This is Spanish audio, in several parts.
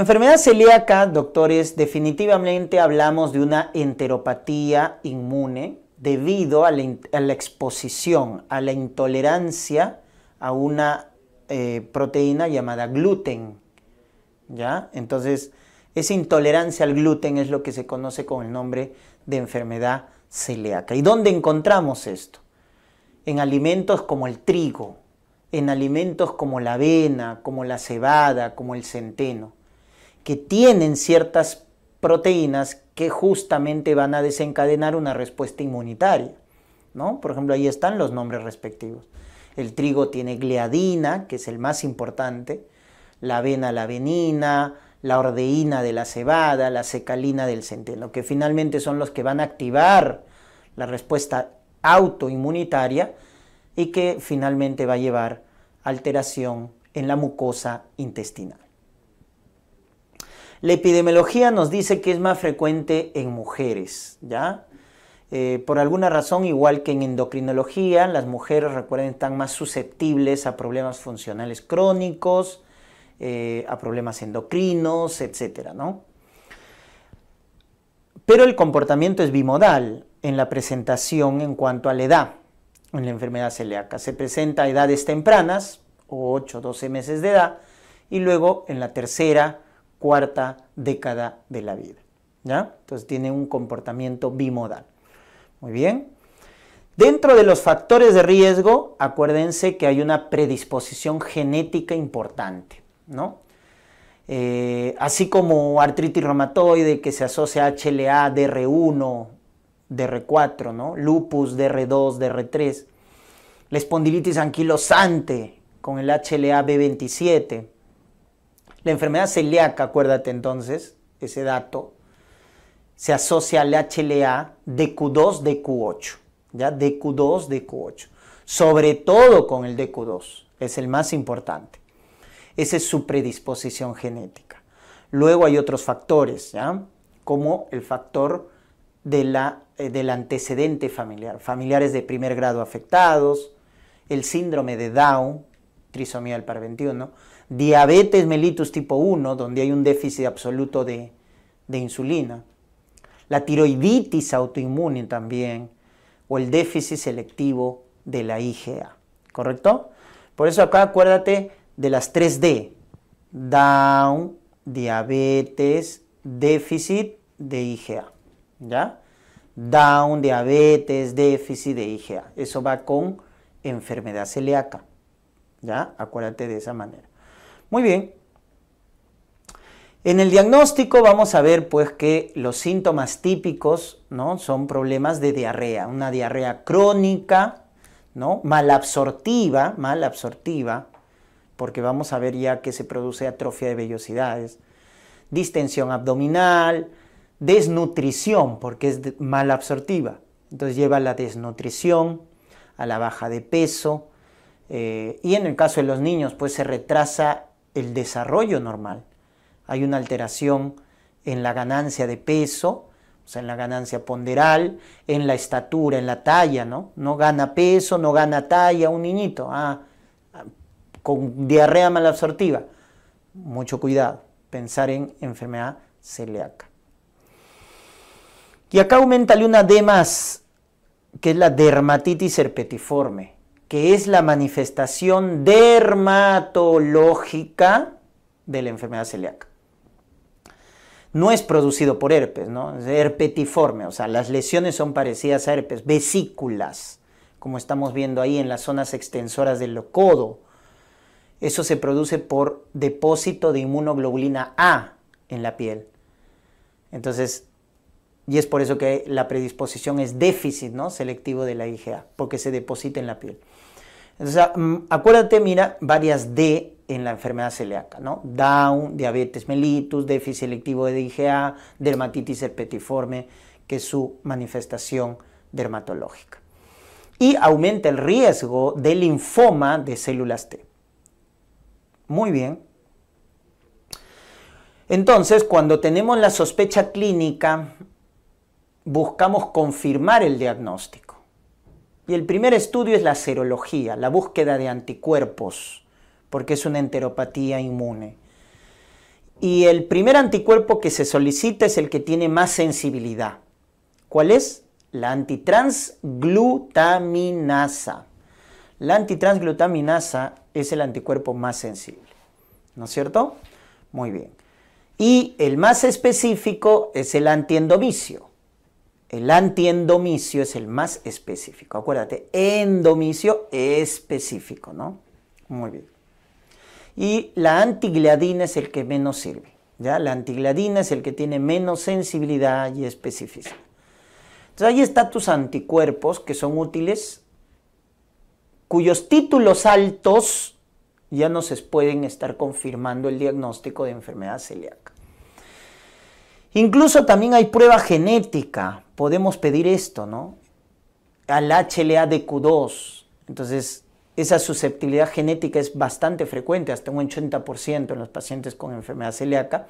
enfermedad celíaca, doctores, definitivamente hablamos de una enteropatía inmune debido a la, exposición, a la intolerancia a una eh, proteína llamada gluten. ¿Ya? Entonces, esa intolerancia al gluten es lo que se conoce con el nombre de enfermedad celíaca. ¿Y dónde encontramos esto? En alimentos como el trigo, en alimentos como la avena, como la cebada, como el centeno que tienen ciertas proteínas que justamente van a desencadenar una respuesta inmunitaria. ¿no? Por ejemplo, ahí están los nombres respectivos. El trigo tiene gliadina, que es el más importante, la avena la avenina, la ordeína de la cebada, la secalina del centeno, que finalmente son los que van a activar la respuesta autoinmunitaria y que finalmente va a llevar alteración en la mucosa intestinal. La epidemiología nos dice que es más frecuente en mujeres, ¿ya? Eh, por alguna razón, igual que en endocrinología, las mujeres, recuerden, están más susceptibles a problemas funcionales crónicos, eh, a problemas endocrinos, etcétera, ¿no? Pero el comportamiento es bimodal en la presentación en cuanto a la edad en la enfermedad celíaca. Se presenta a edades tempranas, 8 o 12 meses de edad, y luego en la tercera cuarta década de la vida. ¿ya? Entonces tiene un comportamiento bimodal. Muy bien. Dentro de los factores de riesgo, acuérdense que hay una predisposición genética importante, ¿no? Eh, así como artritis reumatoide que se asocia a HLA, DR1, DR4, ¿no? Lupus, DR2, DR3. La espondilitis anquilosante con el HLA B27 la enfermedad celíaca, acuérdate entonces, ese dato, se asocia al HLA DQ2, DQ8, ¿ya? DQ2, DQ8. Sobre todo con el DQ2, es el más importante. Esa es su predisposición genética. Luego hay otros factores, ¿ya? Como el factor eh, del antecedente familiar, familiares de primer grado afectados, el síndrome de Down, trisomía del par 21, diabetes mellitus tipo 1, donde hay un déficit absoluto de, insulina, la tiroiditis autoinmune también, o el déficit selectivo de la IgA, ¿correcto? Por eso acá acuérdate de las 3D, Down, diabetes, déficit de IgA, ¿ya? Down, diabetes, déficit de IgA, eso va con enfermedad celíaca, ¿ya? Acuérdate de esa manera. Muy bien. En el diagnóstico vamos a ver pues que los síntomas típicos, ¿no? Son problemas de diarrea, una diarrea crónica, ¿no? Malabsortiva, malabsortiva, porque vamos a ver ya que se produce atrofia de vellosidades, distensión abdominal, desnutrición, porque es malabsortiva, entonces lleva a la desnutrición, a la baja de peso, eh, y en el caso de los niños, pues se retrasa el desarrollo normal. Hay una alteración en la ganancia de peso, o sea, en la ganancia ponderal, en la estatura, en la talla, ¿no? No gana peso, no gana talla un niñito, ah, con diarrea malabsortiva. Mucho cuidado, pensar en enfermedad celíaca. Y acá aumentale una D más, que es la dermatitis herpetiforme que es la manifestación dermatológica de la enfermedad celíaca. No es producido por herpes, ¿no? Es herpetiforme, o sea, las lesiones son parecidas a herpes, vesículas, como estamos viendo ahí en las zonas extensoras del codo. Eso se produce por depósito de inmunoglobulina A en la piel. Entonces, y es por eso que la predisposición es déficit ¿no? selectivo de la IgA, porque se deposita en la piel. Entonces, ah, mm, acuérdate, mira, varias D en la enfermedad celíaca, ¿no? Down, diabetes mellitus, déficit selectivo de IgA, dermatitis herpetiforme, que es su manifestación dermatológica. Y aumenta el riesgo de linfoma de células T. Muy bien. Entonces, cuando tenemos la sospecha clínica buscamos confirmar el diagnóstico. Y el primer estudio es la serología, la búsqueda de anticuerpos, porque es una enteropatía inmune. Y el primer anticuerpo que se solicita es el que tiene más sensibilidad. ¿Cuál es? La antitransglutaminasa. La antitransglutaminasa es el anticuerpo más sensible. ¿No es cierto? Muy bien. Y el más específico es el antiendovicio. El antiendomicio es el más específico. Acuérdate, endomicio específico, ¿no? Muy bien. Y la antigladina es el que menos sirve. ¿ya? La antigladina es el que tiene menos sensibilidad y especificidad. Entonces ahí están tus anticuerpos que son útiles, cuyos títulos altos ya nos pueden estar confirmando el diagnóstico de enfermedad celíaca. Incluso también hay prueba genética, podemos pedir esto, ¿no? Al HLA-DQ2. Entonces, esa susceptibilidad genética es bastante frecuente, hasta un 80% en los pacientes con enfermedad celíaca,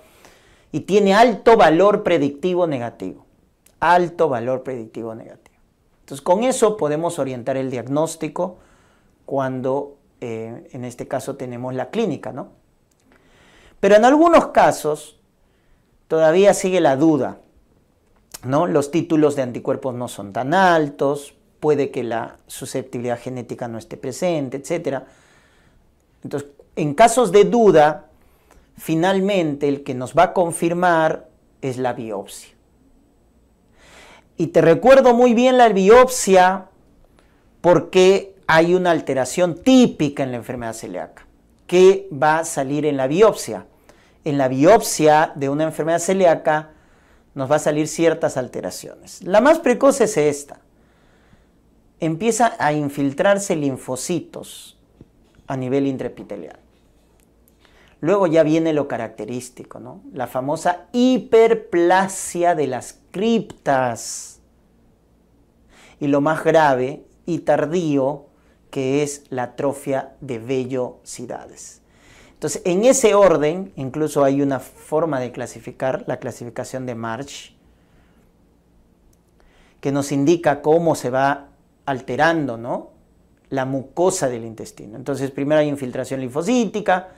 y tiene alto valor predictivo negativo. Alto valor predictivo negativo. Entonces, con eso podemos orientar el diagnóstico cuando, eh, en este caso, tenemos la clínica, ¿no? Pero en algunos casos, todavía sigue la duda. ¿no? Los títulos de anticuerpos no son tan altos, puede que la susceptibilidad genética no esté presente, etc. Entonces, en casos de duda, finalmente el que nos va a confirmar es la biopsia. Y te recuerdo muy bien la biopsia porque hay una alteración típica en la enfermedad celíaca que va a salir en la biopsia en la biopsia de una enfermedad celíaca nos va a salir ciertas alteraciones. La más precoz es esta. Empieza a infiltrarse linfocitos a nivel intraepitelial. Luego ya viene lo característico, ¿no? La famosa hiperplasia de las criptas. Y lo más grave y tardío, que es la atrofia de vellosidades. Entonces, en ese orden, incluso hay una forma de clasificar, la clasificación de March, que nos indica cómo se va alterando ¿no? la mucosa del intestino. Entonces, primero hay infiltración linfocítica,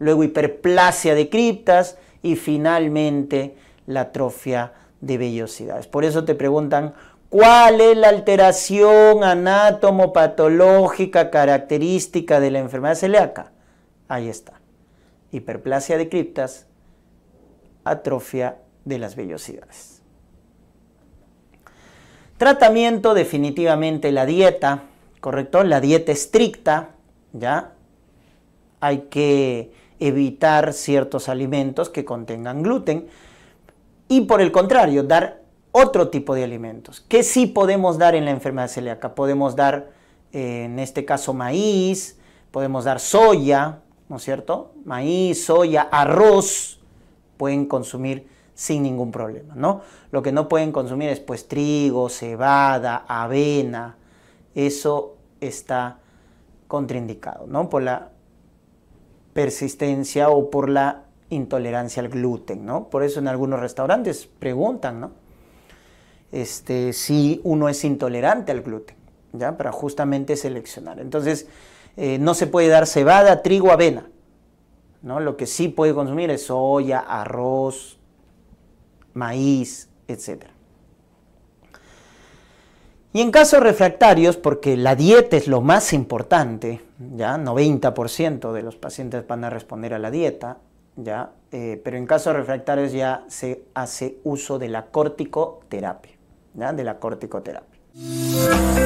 luego hiperplasia de criptas y finalmente la atrofia de vellosidades. Por eso te preguntan, ¿cuál es la alteración anatomopatológica característica de la enfermedad celíaca? Ahí está hiperplasia de criptas, atrofia de las vellosidades. Tratamiento definitivamente la dieta, ¿correcto? La dieta estricta, ¿ya? Hay que evitar ciertos alimentos que contengan gluten y por el contrario, dar otro tipo de alimentos. ¿Qué sí podemos dar en la enfermedad celíaca? Podemos dar, eh, en este caso, maíz, podemos dar soya, ¿no es cierto? Maíz, soya, arroz, pueden consumir sin ningún problema, ¿no? Lo que no pueden consumir es pues trigo, cebada, avena, eso está contraindicado, ¿no? Por la persistencia o por la intolerancia al gluten, ¿no? Por eso en algunos restaurantes preguntan, ¿no? Este, si uno es intolerante al gluten, ¿ya? Para justamente seleccionar. Entonces, eh, no se puede dar cebada, trigo, avena. ¿no? Lo que sí puede consumir es soya, arroz, maíz, etc. Y en casos refractarios, porque la dieta es lo más importante, ya 90% de los pacientes van a responder a la dieta, ya, eh, pero en casos refractarios ya se hace uso de la corticoterapia, ¿ya? de la corticoterapia.